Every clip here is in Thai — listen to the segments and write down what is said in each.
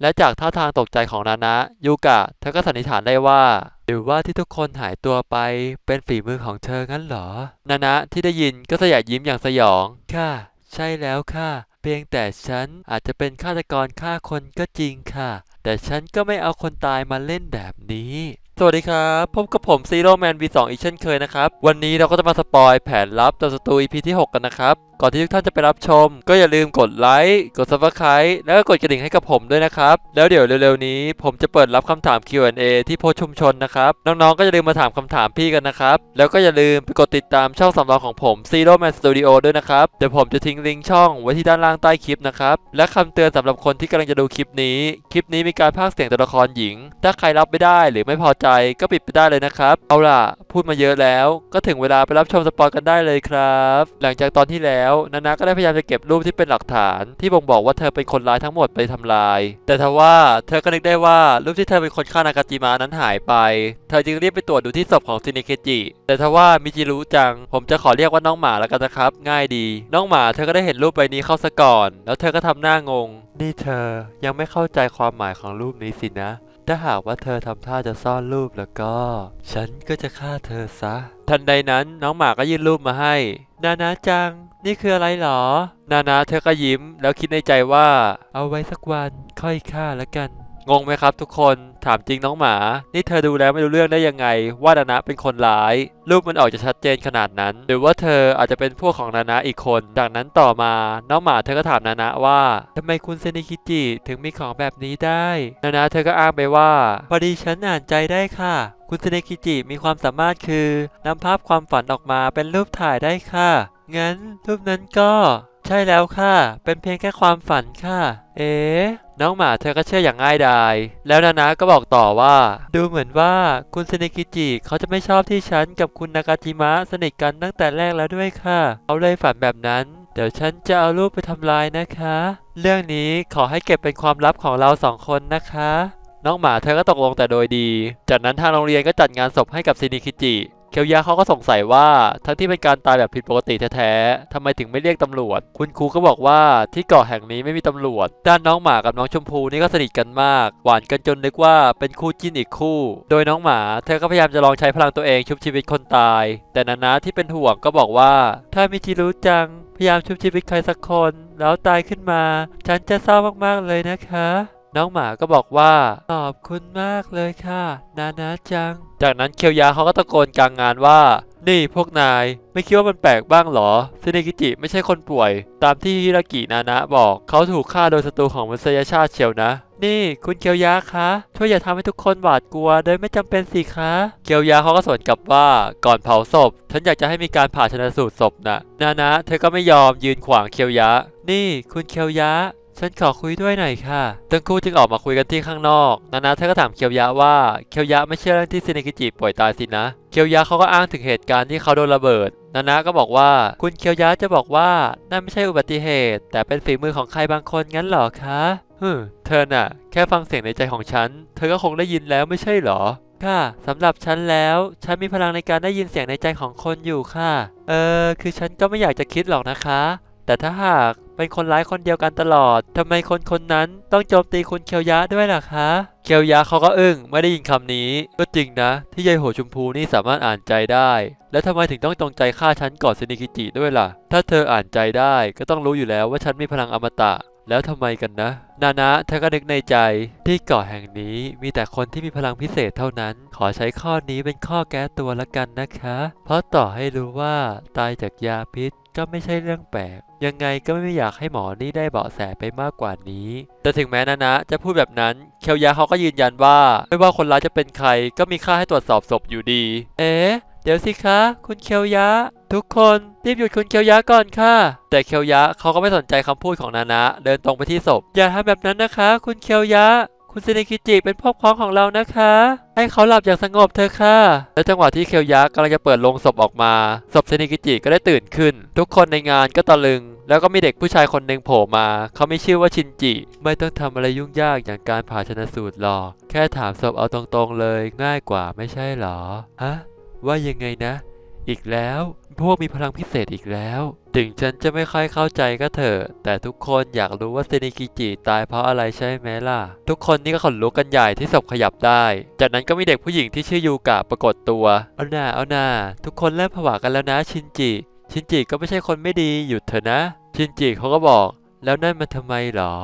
และจากท่าทางตกใจของนานะยูกะเธอก็สันนิษฐานได้ว่า หรือว่าที่ทุกคนหายตัวไปเป็นฝีมือของเธองั้นเหรอ นานะที่ได้ยินก็สยายยิ้มอย่างสยองค่ะใช่แล้วค่ะเพียงแต่ฉันอาจจะเป็นฆาตกรฆ่าคนก็จริงค่ะ แต่ฉันก็ไม่เอาคนตายมาเล่นแบบนี้ สวัสดีครับพบกับผมซีโร่แมน V2 อีกเช่นเคยนะครับ วันนี้เราก็จะมาสปอยแผนลับจาศสตู EP ที่6กันนะครับก่อนที่ทุกท่านจะไปรับชมก็อย่าลืมกดไลค์ กดซับสไครต์แล้วก็กดกระดิ่งให้กับผมด้วยนะครับแล้วเดี๋ยวเร็ว ๆ นี้ผมจะเปิดรับคำถาม Q&A ที่โพชุมชนนะครับน้องๆก็อย่าลืมมาถามคำถามพี่กันนะครับแล้วก็อย่าลืมไปกดติดตามช่องสำรองของผม Zero Man Studio ด้วยนะครับเดี๋ยวผมจะทิ้งลิงก์ช่องไว้ที่ด้านล่างใต้คลิปนะครับและคำเตือนสำหรับคนที่กำลังจะดูคลิปนี้คลิปนี้มีการพากเสียงตัวละครหญิง ถ้าใครรับไม่ได้หรือไม่พอใจก็ปิดไปได้เลยนะครับเอาล่ะพูดมาเยอะแล้วก็ถึงเวลาไปรับชมสปอยกันได้เลยครับ หลังจากตอนที่แล้วนานาก็ได้พยายามจะเก็บรูปที่เป็นหลักฐานที่บ่งบอกว่าเธอเป็นคนร้ายทั้งหมดไปทำลาย แต่ทว่าเธอก็นึกได้ว่ารูปที่เธอเป็นคนฆ่านากาจิมานั้นหายไป เธอจึงรีบไปตรวจดูที่ศพของซินิเคจิ แต่ทว่ามิจิรู้จัง ผมจะขอเรียกว่าน้องหมาแล้วกันนะครับ ง่ายดี น้องหมา เธอ ก็ได้เห็นรูปใบนี้เข้าซะก่อน แล้วเธอก็ทำหน้างง นี่เธอยังไม่เข้าใจความหมายของรูปนี้สินะ ถ้าหากว่าเธอทำท่าจะซ่อนรูปแล้วก็ ฉันก็จะฆ่าเธอซะทันใดนั้นน้องหมาก็ยื่นรูปมาให้ นานาจังนี่คืออะไรหรอ นานาเธอก็ยิ้ม แล้วคิดในใจว่า เอาไว้สักวันค่อยฆ่าละกัน งงไหมครับ ทุกคนถามจริงน้องหมา นี่เธอดูแล้วไม่รู้เรื่องได้ยังไง ว่านานาเป็นคนร้าย รูปมันออกจะชัดเจนขนาดนั้นหรือว่าเธออาจจะเป็นพวกของนานาอีกคน จากนั้นต่อมา น้องหมา เธอก็ถามนานาว่า ทำไมคุณเซนิคิจิถึงมีของแบบนี้ได้ นานาเธอก็อ้างไปว่าพอดีฉันอ่านใจได้ค่ะคุณเซเนคิจิมีความสามารถคือนำภาพความฝันออกมาเป็นรูปถ่ายได้ค่ะ งั้นรูปนั้นก็ ใช่แล้วค่ะ เป็นเพียงแค่ความฝันค่ะ เอ๋น้องหมาเธอก็เชื่ออย่างง่ายดายแล้วนานะก็บอกต่อว่า ดูเหมือนว่าคุณเซเนกิจิเขาจะไม่ชอบที่ฉันกับคุณนากาจิมะสนิทกันตั้งแต่แรกแล้วด้วยค่ะ เอาเลยฝันแบบนั้น เดี๋ยวฉันจะเอารูปไปทำลายนะคะ เรื่องนี้ขอให้เก็บเป็นความลับของเราสองคนนะคะน้องหมาเธอก็ตกลงแต่โดยดี จากนั้นทางโรงเรียนก็จัดงานศพให้กับซินิคิจิ เคียวยาเขาก็สงสัยว่า ทั้งที่เป็นการตายแบบผิดปกติแท้ๆทำไมถึงไม่เรียกตำรวจ คุณครูก็บอกว่าที่เกาะแห่งนี้ไม่มีตำรวจ ด้านน้องหมากับน้องชมพูนี่ก็สนิทกันมาก หวานกันจนนึกว่าเป็นคู่จิ้นอีกคู่ โดยน้องหมาเธอก็พยายามจะลองใช้พลังตัวเองชุบชีวิตคนตาย แต่นานาที่เป็นห่วงก็บอกว่า ถ้ามิจิรู้จัง พยายามชุบชีวิตใครสักคนแล้วตายขึ้นมา ฉันจะเศร้ามากๆเลยนะคะน้องหมาก็บอกว่าขอบคุณมากเลยค่ะ นานาจัง จากนั้นเคียวยาเขาก็ตะโกนกลางงานว่า นี่พวกนายไม่คิดว่ามันแปลกบ้างหรอ ซินิกิจิไม่ใช่คนป่วย ตามที่ฮิรากินานะบอกเขาถูกฆ่าโดยศัตรูของมนุษยชาติ เชียวนะ นี่คุณเคียวยาคะ ช่วยอย่าทำให้ทุกคนหวาดกลัว โดยไม่จำเป็นสิคะเคียวยาเขาก็สวนกลับว่าก่อนเผาศพ ฉันอยากจะให้มีการผ่าชนะสูตรศพนะนานะ เธอก็ไม่ยอมยืนขวางเคียวยะ นี่คุณเคียวยะฉันขอคุยด้วยหน่อยค่ะทั้งคู่จึงออกมาคุยกันที่ข้างนอก นานาเธอก็ถามเคียวยะว่าเคียวยะไม่เชื่อเรื่องที่ซินิกิจิป่วยตายสินะเคียวยะเขาก็อ้างถึงเหตุการณ์ที่เขาโดนระเบิด นานาก็บอกว่า คุณเคียวยะจะบอกว่า นั่นไม่ใช่อุบัติเหตุ แต่เป็นฝีมือของใครบางคนงั้นหรอคะฮึเธอน่ะแค่ฟังเสียงในใจของฉัน เธอก็คงได้ยินแล้วไม่ใช่หรอ ค่ะสำหรับฉันแล้ว ฉันมีพลังในการได้ยินเสียงในใจของคนอยู่ค่ะ เออคือฉันก็ไม่อยากจะคิดหรอกนะคะ แต่ถ้าหากเป็นคนร้ายคนเดียวกันตลอด ทำไมคนคนนั้นต้องโจมตีคุณเคียวยะด้วยล่ะคะ เคียวยะเขาก็อึ้งไม่ได้ยินคำนี้ก็จริงนะ ที่ยายหชมพูนี่สามารถอ่านใจได้ และทำไมถึงต้องจงใจฆ่าฉันก่อนเซนิคิจิด้วยล่ะ ถ้าเธออ่านใจได้ก็ต้องรู้อยู่แล้วว่าฉันมีพลังอมตะแล้วทำไมกันนะ นานะเธอก็นึกในใจที่เกาะแห่งนี้มีแต่คนที่มีพลังพิเศษเท่านั้น ขอใช้ข้อนี้เป็นข้อแก้ตัวละกันนะคะ เพราะต่อให้รู้ว่า ตายจากยาพิษ ก็ไม่ใช่เรื่องแปลก ยังไงก็ไม่อยากให้หมอนี่ได้เบาะแสไปมากกว่านี้ แต่ถึงแม้นะนะ จะพูดแบบนั้นเคียวยาเขาก็ยืนยันว่าไม่ว่าคนร้ายจะเป็นใคร ก็มีค่าให้ตรวจสอบศพอยู่ดี เอ๊เดี๋ยวสิคะ คุณเคียวยาทุกคนรีบหยุดคุณเคียวยะก่อนค่ะ แต่เคียวยะเขาก็ไม่สนใจคำพูดของนานะเดินตรงไปที่ศพอย่าทำแบบนั้นนะคะคุณเคียวยะ คุณเซนนกิจิเป็นพ่อพ้องของเรานะคะ ให้เขาหลับอย่างสงบเถอะค่ะและจังหวะที่เคียวยะกำลังจะเปิดลงศพออกมาศพเซนนกิจิ ก็ได้ตื่นขึ้น ทุกคนในงานก็ตะลึง แล้วก็มีเด็กผู้ชายคนหนึ่งโผล่มาเขาไม่ชื่อว่าชินจิไม่ต้องทำอะไรยุ่งยากอย่างการผ่าชนะสูตรหรอกแค่ถามศพเอาตรงๆเลยง่ายกว่า ไม่ใช่หรอฮะว่ายังไงนะอีกแล้ว พวกมีพลังพิเศษอีกแล้ว ถึงฉันจะไม่ค่อยเข้าใจก็เถอะ แต่ทุกคนอยากรู้ว่าเซนิกิจิตายเพราะอะไรใช่ไหมล่ะ ทุกคนนี่ก็ขนลุกกันใหญ่ที่ศพขยับได้ จากนั้นก็มีเด็กผู้หญิงที่ชื่อยูกะปรากฏตัว เอาหน้าเอาหน้าทุกคนเริ่มผวากันแล้วนะชินจิชินจิก็ไม่ใช่คนไม่ดีหยุดเถอะนะ ชินจิเขาก็บอก แล้วนั่นมาทำไมหรอ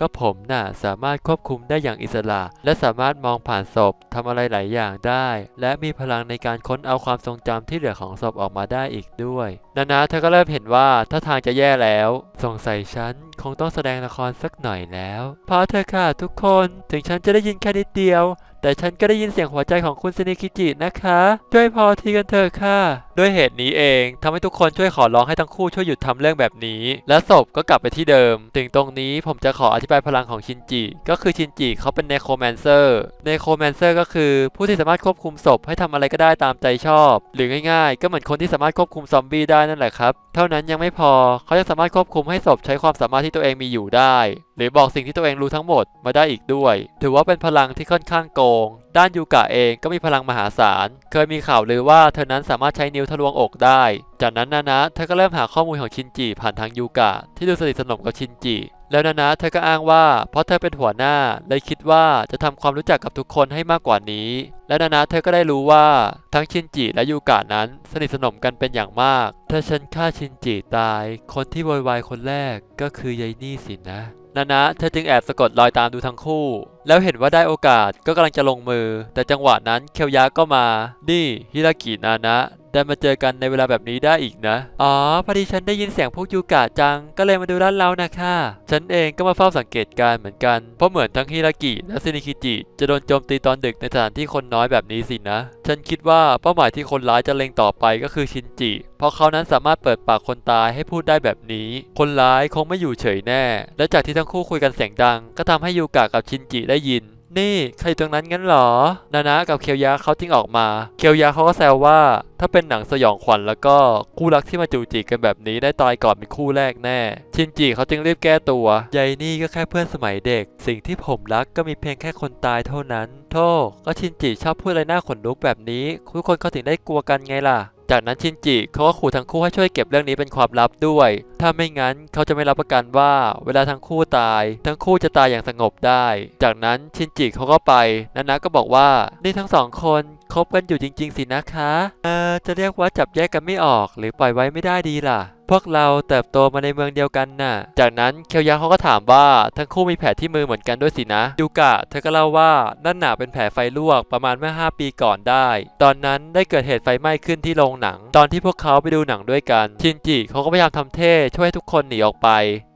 ก็ผมน่ะสามารถควบคุมได้อย่างอิสระ และสามารถมองผ่านศพทำอะไรหลายอย่างได้ และมีพลังในการค้นเอาความทรงจำที่เหลือของศพออกมาได้อีกด้วย นานาเธอก็เริ่มเห็นว่า ถ้าทางจะแย่แล้ว สงสัยฉันคงต้องแสดงละครสักหน่อยแล้ว พอเธอค่ะทุกคนถึงฉันจะได้ยินแค่นิดเดียว แต่ฉันก็ได้ยินเสียงหัวใจของคุณเซนิคิจินะคะช่วยพอทีกันเถอะค่ะ ด้วยเหตุนี้เอง ทำให้ทุกคนช่วยขอร้องให้ทั้งคู่ช่วยหยุดทำเรื่องแบบนี้ และศพก็กลับไปที่เดิมถึงตรงนี้ผมจะขออธิบายพลังของชินจิก็คือชินจิเขาเป็นเนโครแมนเซอร์เนโครแมนเซอร์ก็คือผู้ที่สามารถควบคุมศพให้ทำอะไรก็ได้ตามใจชอบ หรือง่ายๆ ก็เหมือนคนที่สามารถควบคุมซอมบี้ได้นั่นแหละครับเท่านั้นยังไม่พอเขาจะสามารถควบคุมให้ศพใช้ความสามารถที่ตัวเองมีอยู่ได้ หรือบอกสิ่งที่ตัวเองรู้ทั้งหมดมาได้อีกด้วย ถือว่าเป็นพลังที่ค่อนข้างโกงด้านยูกะเองก็มีพลังมหาศาล เคยมีข่าวลือว่าเธอนั้นสามารถใช้นิ้วทะลวงอกได้ จากนั้นนานะเธอก็เริ่มหาข้อมูลของชินจิผ่านทางยูกะที่ดูสนิทสนมกับชินจิแล้วนานะ เธอก็อ้างว่า เพราะเธอเป็นหัวหน้าเลยคิดว่าจะทำความรู้จักกับทุกคนให้มากกว่านี้ และนานะเธอ ก็ได้รู้ว่าทั้งชินจิและยูกะนั้น สนิทสนมกันเป็นอย่างมากถ้าฉันฆ่าชินจิตาย คนที่วอยวายคนแรกก็คือยายนี่สินะนานะเธอจึงแอบสะกดรอยตามดูทั้งคู่ แล้วเห็นว่าได้โอกาสก็กำลังจะลงมือ แต่จังหวะนั้นเคียวยะก็มา นี่ฮิรากินานะดัมาเจอกันในเวลาแบบนี้ได้อีกนะ อ๋อ พอดีฉันได้ยินเสียงพวกยูกะจัง ก็เลยมาดูร้านเรานะค่ะฉันเองก็มาเฝ้าสังเกตการเหมือนกัน เพราะเหมือนทั้งฮิรากิและซินิคิจิจะโดนโจมตีตอนดึกในสถานที่คนน้อยแบบนี้สินะ ฉันคิดว่าเป้าหมายที่คนร้ายจะเล็งต่อไปก็คือชินจิ เพราะเขานั้นสามารถเปิดปากคนตายให้พูดได้แบบนี้ คนร้ายคงไม่อยู่เฉยแน่ และจากที่ทั้งคู่คุยกันเสียงดัง ก็ทำให้ยูกะกับชินจิได้ยินนี่ใครตรงนั้นงั้นเหรอ นานะกับเคียวยะเขาทิ้งออกมา เคียวยะเขาก็แซวว่า ถ้าเป็นหนังสยองขวัญแล้วก็คู่รักที่มาจูจีกันแบบนี้ได้ตายก่อนเป็นคู่แรกแน่ ชินจีเขาจึงรีบแก้ตัว ใยนี่ก็แค่เพื่อนสมัยเด็ก สิ่งที่ผมรักก็มีเพียงแค่คนตายเท่านั้นโทษก็ชินจีชอบพูดอะไรหน้าขนลุกแบบนี้ ทุกคนเขาถึงได้กลัวกันไงล่ะจากนั้นชินจิเขาก็ขู่ทั้งคู่ ให้ช่วยเก็บเรื่องนี้เป็นความลับด้วย ถ้าไม่งั้นเขาจะไม่รับประกันว่า เวลาทั้งคู่ตาย ทั้งคู่จะตายอย่างสงบได้ จากนั้นชินจิเขาก็ไปนานะก็บอกว่านี่ทั้งสองคนคบกันอยู่จริงๆสินะคะเออจะเรียกว่าจับแยกกันไม่ออกหรือปล่อยไว้ไม่ได้ดีล่ะพวกเราเติบโตมาในเมืองเดียวกันน่ะ จากนั้นเคียวยาเขาก็ถามว่าทั้งคู่มีแผลที่มือเหมือนกันด้วยสินะยูกะเธอก็เล่าว่า นั่นหนาเป็นแผลไฟลวกประมาณเมื่อ 5 ปีก่อนได้ ตอนนั้นได้เกิดเหตุไฟไหม้ขึ้นที่โรงหนัง ตอนที่พวกเขาไปดูหนังด้วยกัน ชินจิเขาก็พยายามทำเท่ช่วยทุกคนหนีออกไป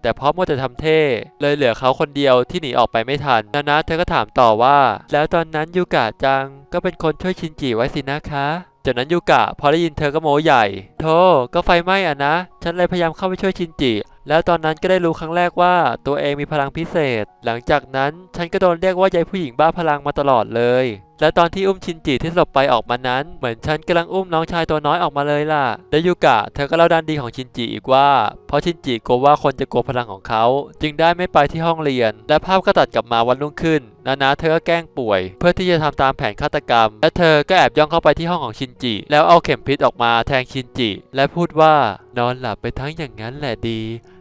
แต่เพราะมัวแต่ทำเท่ เลยเหลือเขาคนเดียวที่หนีออกไปไม่ทันนานะเธอก็ถามต่อว่า แล้วตอนนั้นยูกะจังก็เป็นคนช่วยชินจิไว้สินะคะจากนั้นยูกะพอได้ยินเธอก็โมใหญ่โธ่ก็ไฟไหม้อ่ะนะ ฉันเลยพยายามเข้าไปช่วยชินจิ แล้วตอนนั้นก็ได้รู้ครั้งแรกว่า ตัวเองมีพลังพิเศษ หลังจากนั้นฉันก็โดนเรียกว่ายายผู้หญิงบ้าพลังมาตลอดเลยและตอนที่อุ้มชินจิที่สลบไปออกมานั้นเหมือนฉันกำลังอุ้มน้องชายตัวน้อยออกมาเลยล่ะและยูกะ เธอก็เล่าด้านดีของชินจิอีกว่า เพราะชินจิกลัวว่าคนจะกลัวพลังของเขา จึงได้ไม่ไปที่ห้องเรียน และภาพก็ตัดกลับมาวันรุ่งขึ้น นานาเธอก็แกล้งป่วย เพื่อที่จะทำตามแผนฆาตกรรม และเธอก็แอบย่องเข้าไปที่ห้องของชินจิแล้วเอาเข็มพิษออกมาแทงชินจิและพูดว่านอนหลับไปทั้งอย่างนั้นแหละดี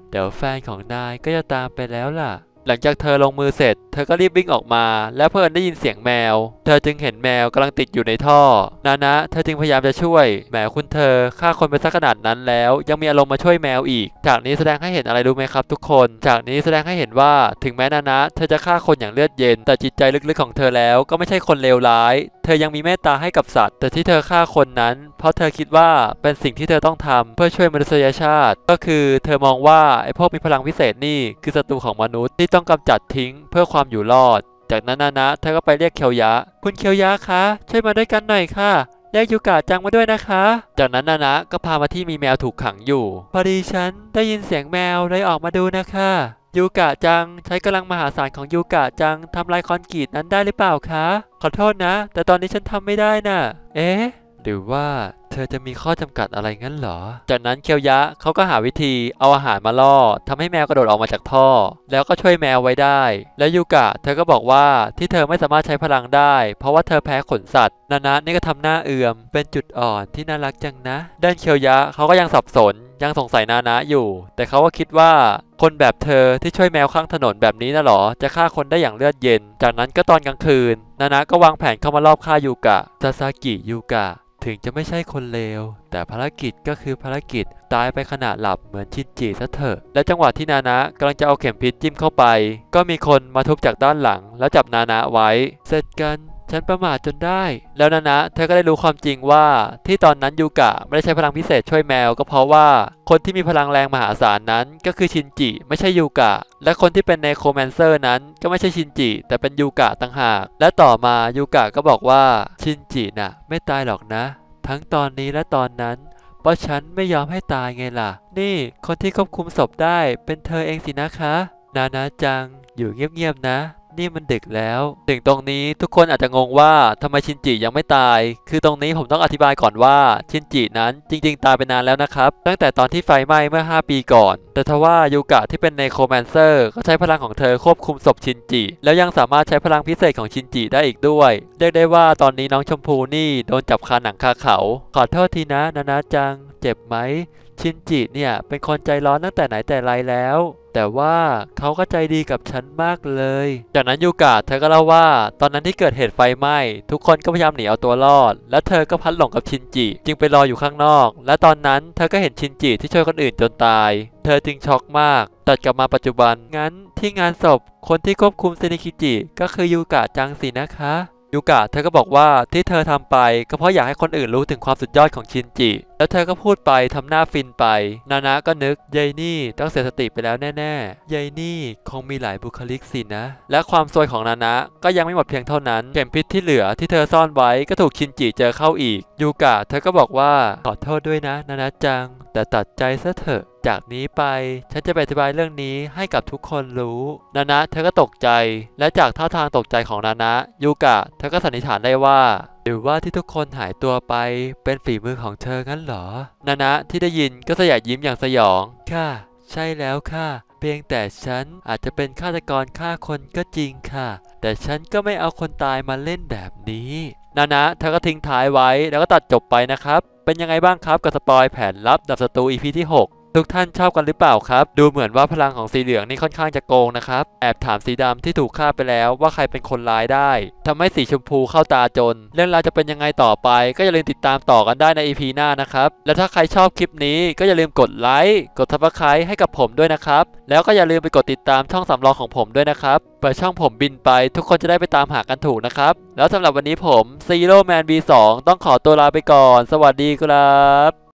เดี๋ยวแฟนของนายก็จะตามไปแล้วล่ะหลังจากเธอลงมือเสร็จ เธอก็รีบวิ่งออกมา และเพิ่นได้ยินเสียงแมว เธอจึงเห็นแมวกำลังติดอยู่ในท่อ นานะ เธอจึงพยายามจะช่วยแหมคุณเธอฆ่าคนไปสักขนาดนั้นแล้ว ยังมีอารมณ์มาช่วยแมวอีก จากนี้แสดงให้เห็นอะไรรู้ไหมครับทุกคน จากนี้แสดงให้เห็นว่าถึงแม้นานะเธอจะฆ่าคนอย่างเลือดเย็น แต่จิตใจลึกๆของเธอแล้วก็ไม่ใช่คนเลวร้ายธอยังมีเมตตาให้กับสัตว์ แต่ที่เธอฆ่าคนนั้นเพราะเธอคิดว่าเป็นสิ่งที่เธอต้องทำเพื่อช่วยมนุษยชาติ ก็คือเธอมองว่าไอ้พวกมีพลังพิเศษนี่คือศัตรูของมนุษย์ที่ต้องกำจัดทิ้งเพื่อความอยู่รอดจากนั้นนะนะเธอ ก็ไปเรียกเคียวยะ คุณเคียวยะคะ ช่วยมาด้วยกันหน่อยค่ะเรียกยูกาจังมาด้วยนะคะ จากนั้นนะนะก็พามาที่มีแมวถูกขังอยู่ พอดีฉันได้ยินเสียงแมวเลยออกมาดูนะคะยูกะจังใช้กำลังมหาศาลของยูกะจังทำลายคอนกรีตนั้นได้หรือเปล่าคะ ขอโทษนะ แต่ตอนนี้ฉันทำไม่ได้นะ่ะเอ๊ะหรือว่าเธอจะมีข้อจำกัดอะไรงั้นเหรอ จากนั้นเคียวยะเขาก็หาวิธีเอาอาหารมาล่อทำให้แมวกระโดดออกมาจากท่อ แล้วก็ช่วยแมวไว้ได้ และยูกะ เธอก็บอกว่าที่เธอไม่สามารถใช้พลังได้ เพราะว่าเธอแพ้ขนสัตว์ นานะนี่ก็ทำหน้าเอื่อม เป็นจุดอ่อนที่น่ารักจังนะด้านเคียวยะเขาก็ยังสับสนยังสงสัยนานะอยู่ แต่เขาก็คิดว่าคนแบบเธอที่ช่วยแมวข้างถนนแบบนี้นะหรอจะฆ่าคนได้อย่างเลือดเย็น จากนั้นก็ตอนกลางคืน นานะก็วางแผนเข้ามารอบฆ่ายูกะซาซากิยูกะถึงจะไม่ใช่คนเลวแต่ภารกิจก็คือภารกิจ ตายไปขณะหลับเหมือนชินจีซะเถอะ และจังหวะที่นานะกำลังจะเอาเข็มพิษจิ้มเข้าไป ก็มีคนมาทุบจากด้านหลัง แล้วจับนานะไว้ เสร็จกันฉันประมาทจนได้แล้วนะนะเธอก็ได้รู้ความจริงว่าที่ตอนนั้นยูกะไม่ได้ใช้พลังพิเศษช่วยแมว ก็เพราะว่าคนที่มีพลังแรงมหาศาลนั้นก็คือชินจิ ไม่ใช่ยูกะ และคนที่เป็นเนโครแมนเซอร์นั้นก็ไม่ใช่ชินจิ แต่เป็นยูกะต่างหาก และต่อมายูกะก็บอกว่าชินจิน่ะ ไม่ตายหรอกนะ ทั้งตอนนี้และตอนนั้นเพราะฉันไม่ยอมให้ตายไงล่ะนี่คนที่ควบคุมศพได้ เป็นเธอเองสินะคะนานาจังอยู่เงียบๆนะนี่มันดึกแล้วถึงตรงนี้ทุกคนอาจจะงงว่าทำไมชินจิยังไม่ตาย คือตรงนี้ผมต้องอธิบายก่อนว่าชินจินั้นจริงๆตายไปนานแล้วนะครับ ตั้งแต่ตอนที่ไฟไหม้เมื่อ 5 ปีก่อน แต่ทว่ายูกะที่เป็นในโคแมนเซอร์ก็ใช้พลังของเธอควบคุมศพชินจิแล้วยังสามารถใช้พลังพิเศษของชินจิได้อีกด้วยเรียกได้ว่าตอนนี้น้องชมพูนี่โดนจับคาหนังคาเขาขอโทษทีนะนานาจังเจ็บไหมชินจิเนี่ยเป็นคนใจร้อนตั้งแต่ไหนแต่ไรแล้วแต่ว่าเขาก็ใจดีกับฉันมากเลย จากนั้นยูกะเธอก็เล่าว่า ตอนนั้นที่เกิดเหตุไฟไหม้ทุกคนก็พยายามหนีเอาตัวรอด และเธอก็พัดหลงกับชินจิจึงไปรออยู่ข้างนอก และตอนนั้นเธอก็เห็นชินจิที่ช่วยคนอื่นจนตาย เธอจึงช็อกมากตัดกลับมาปัจจุบัน งั้นที่งานศพคนที่ควบคุมเซนิคิจิก็คือยูกะจังสินะคะ ยูกะเธอก็บอกว่าที่เธอทำไปก็เพราะอยากให้คนอื่นรู้ถึงความสุดยอดของชินจิแล้วเธอ ก็พูดไป ทำหน้าฟินไป นานะก็นึกยายนี่ต้องเสียสติไปแล้วแน่ๆยายนี่คงมีหลายบุคลิกสินะ และความซวยของนานะ ก็ยังไม่หมดเพียงเท่านั้น เข็มพิษที่เหลือที่เธอซ่อนไว้ก็ถูกชินจิเจอเข้าอีก ยูกะ เธอก็บอกว่า ขอโทษด้วยนะ นานะจัง แต่ตัดใจซะเถอะ จากนี้ไป ฉันจะไปอธิบายเรื่องนี้ให้กับทุกคนรู้ นานะ เธอก็ตกใจ และจากท่าทางตกใจของนานะ ยูกะ เธอก็สันนิษฐานได้ว่าหรือว่าที่ทุกคนหายตัวไป เป็นฝีมือของเธองั้นเหรอ นานะที่ได้ยินก็สยายยิ้มอย่างสยอง ค่ะ ใช่แล้วค่ะ เพียงแต่ฉันอาจจะเป็นฆาตกรฆ่าคนก็จริงค่ะ แต่ฉันก็ไม่เอาคนตายมาเล่นแบบนี้ นานะเธอก็ทิ้งท้ายไว้แล้วก็ตัดจบไปนะครับ เป็นยังไงบ้างครับกับสปอยแผนลับดับศัตรู EP ที่ 6ทุกท่านชอบกันหรือเปล่าครับ ดูเหมือนว่าพลังของสีเหลืองนี่ค่อนข้างจะโกงนะครับ แอบถามสีดำที่ถูกฆ่าไปแล้ว ว่าใครเป็นคนร้ายได้ ทำให้สีชมพูเข้าตาจน เรื่องราวจะเป็นยังไงต่อไป ก็อย่าลืมติดตามต่อกันได้ใน EP หน้านะครับ และถ้าใครชอบคลิปนี้ก็อย่าลืมกดไลค์ กดทับไคร้ให้กับผมด้วยนะครับ แล้วก็อย่าลืมไปกดติดตามช่องสำรองของผมด้วยนะครับเปิดช่องผมบินไป ทุกคนจะได้ไปตามหากันถูกนะครับ แล้วสำหรับวันนี้ผมซีโร่แมน B2 ต้องขอตัวลาไปก่อน สวัสดีครับ